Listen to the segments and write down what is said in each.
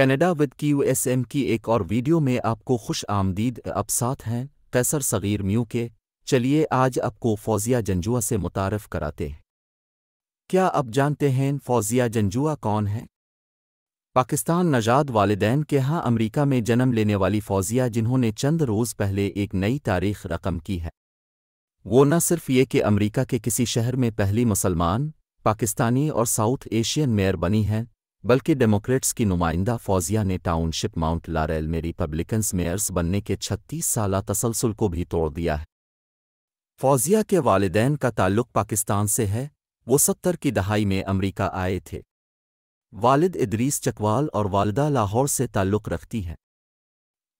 Canada with Q S की एक और वीडियो में आपको खुश आमदीद अब साथ हैं कैसर सगीर म्यू के चलिए आज आपको फौजिया जंजुआ से मुतारफ़ कराते हैं क्या आप जानते हैं फौजिया जंजुआ कौन है पाकिस्तान नजाद वालदेन के यहाँ अमरीका में जन्म लेने वाली फौजिया जिन्होंने चंद रोज़ पहले एक नई तारीख रकम की है वो न सिर्फ ये कि अमरीका के किसी शहर में पहली मुसलमान पाकिस्तानी और साउथ एशियन मेयर बनी हैं बल्कि डेमोक्रेट्स की नुमाइंदा फौजिया ने टाउनशिप माउंट लारेल में रिपब्लिकन्स मेयर्स बनने के 36 साल तसलसल को भी तोड़ दिया है फौजिया के वालदेन का ताल्लुक पाकिस्तान से है वो सत्तर की दहाई में अमरीका आए थे वालिद इदरीस चकवाल और वालदा लाहौर से ताल्लुक़ रखती हैं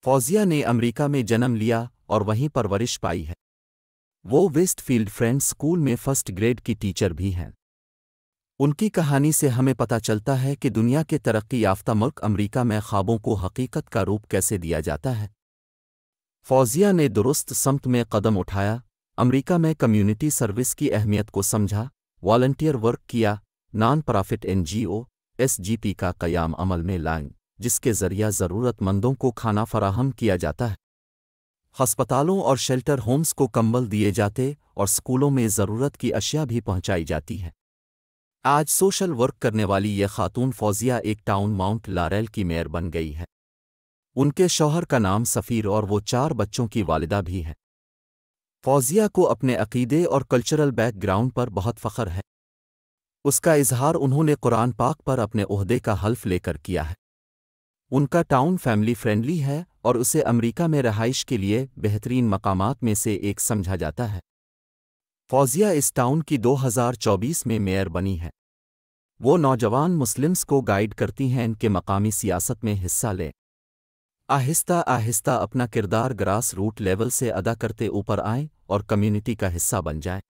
फौजिया ने अमरीका में जन्म लिया और वहीं परवरिश पाई है वो वेस्टफील्ड फ्रेंड्स स्कूल में फर्स्ट ग्रेड की टीचर भी हैं उनकी कहानी से हमें पता चलता है कि दुनिया के तरक्की याफ्ता मुल्क अमरीका में ख्वाबों को हकीकत का रूप कैसे दिया जाता है फौजिया ने दुरुस्त समत में कदम उठाया अमरीका में कम्युनिटी सर्विस की अहमियत को समझा वॉल्टियर वर्क किया नॉन प्रॉफिट एनजीओ एसजीपी का कयाम अमल में लाएं जिसके जरिया ज़रूरतमंदों को खाना फराहम किया जाता है हस्पतालों और शेल्टर होम्स को कंबल दिए जाते और स्कूलों में ज़रूरत की अशिया भी पहुंचाई जाती है आज सोशल वर्क करने वाली यह खातून फौजिया एक टाउन माउंट लारेल की मेयर बन गई है उनके शौहर का नाम सफ़ीर और वो चार बच्चों की वालिदा भी हैं फौजिया को अपने अकीदे और कल्चरल बैकग्राउंड पर बहुत फ़ख्र है उसका इजहार उन्होंने कुरान पाक पर अपने अहदे का हल्फ लेकर किया है उनका टाउन फैमिली फ्रेंडली है और उसे अमेरिका में रहाइश के लिए बेहतरीन मकामात में से एक समझा जाता है फौजिया इस टाउन की 2024 में मेयर बनी है वो नौजवान मुस्लिम्स को गाइड करती हैं इनके मकामी सियासत में हिस्सा लें आहिस्ता आहिस्ता अपना किरदार ग्रास रूट लेवल से अदा करते ऊपर आए और कम्युनिटी का हिस्सा बन जाए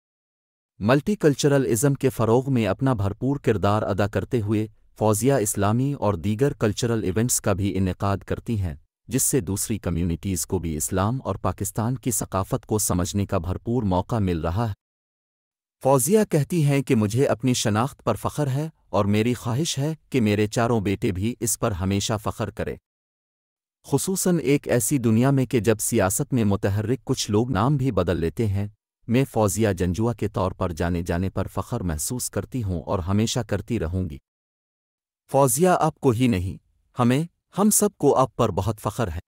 मल्टी कल्चरलिज्म के फ़रोग में अपना भरपूर किरदार अदा करते हुए फौजिया इस्लामी और दीगर कल्चरल इवेंट्स का भी इनका करती हैं जिससे दूसरी कम्यूनिटीज़ को भी इस्लाम और पाकिस्तान की सकाफ़त को समझने का भरपूर मौका मिल रहा है फौजिया कहती हैं कि मुझे अपनी शनाख्त पर फ़ख्र है और मेरी ख्वाहिश है कि मेरे चारों बेटे भी इस पर हमेशा फ़ख्र करें खूस एक ऐसी दुनिया में कि जब सियासत में मुतहरक कुछ लोग नाम भी बदल लेते हैं मैं फौजिया जंजुआ के तौर पर जाने जाने पर फ़ख्र महसूस करती हूँ और हमेशा करती रहूँगी फौजिया आपको ही नहीं हमें हम सबको आप पर बहुत फ़ख्र है